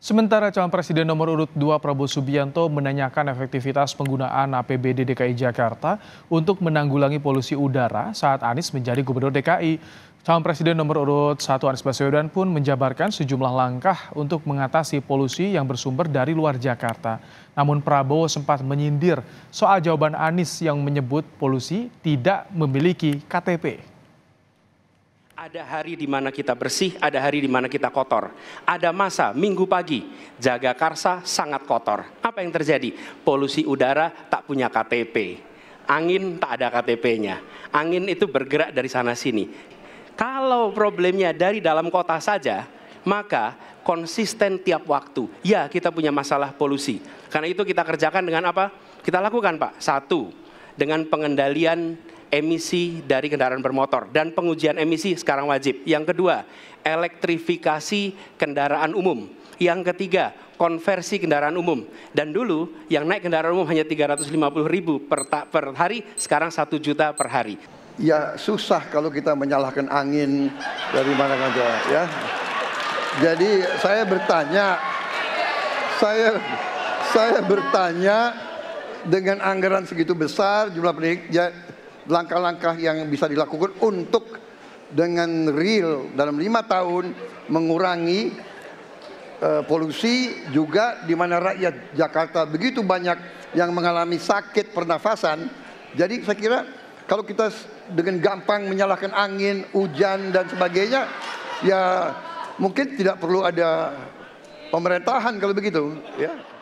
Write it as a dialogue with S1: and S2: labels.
S1: Sementara calon presiden nomor urut 2 Prabowo Subianto menanyakan efektivitas penggunaan APBD DKI Jakarta untuk menanggulangi polusi udara saat Anies menjadi gubernur DKI. Calon presiden nomor urut 1 Anies Baswedan pun menjabarkan sejumlah langkah untuk mengatasi polusi yang bersumber dari luar Jakarta. Namun Prabowo sempat menyindir soal jawaban Anies yang menyebut polusi tidak memiliki KTP.
S2: Ada hari di mana kita bersih, ada hari di mana kita kotor. Ada masa minggu pagi, jaga karsa sangat kotor. Apa yang terjadi? Polusi udara tak punya KTP. Angin tak ada KTP-nya. Angin itu bergerak dari sana sini. Kalau problemnya dari dalam kota saja, maka konsisten tiap waktu. Ya, kita punya masalah polusi. Karena itu kita kerjakan dengan apa? Kita lakukan, Pak. Satu, dengan pengendalian emisi dari kendaraan bermotor dan pengujian emisi sekarang wajib. Yang kedua, elektrifikasi kendaraan umum. Yang ketiga, konversi kendaraan umum. Dan dulu yang naik kendaraan umum hanya 350 ribu per, per hari, sekarang 1 juta per hari.
S3: Ya susah kalau kita menyalahkan angin dari mana saja kan, ya. Jadi saya bertanya, saya saya bertanya dengan anggaran segitu besar jumlah pendidik, ya, langkah-langkah yang bisa dilakukan untuk dengan real dalam lima tahun mengurangi uh, polusi juga di mana rakyat Jakarta begitu banyak yang mengalami sakit pernafasan. Jadi saya kira kalau kita dengan gampang menyalahkan angin, hujan dan sebagainya, ya mungkin tidak perlu ada pemerintahan kalau begitu, ya.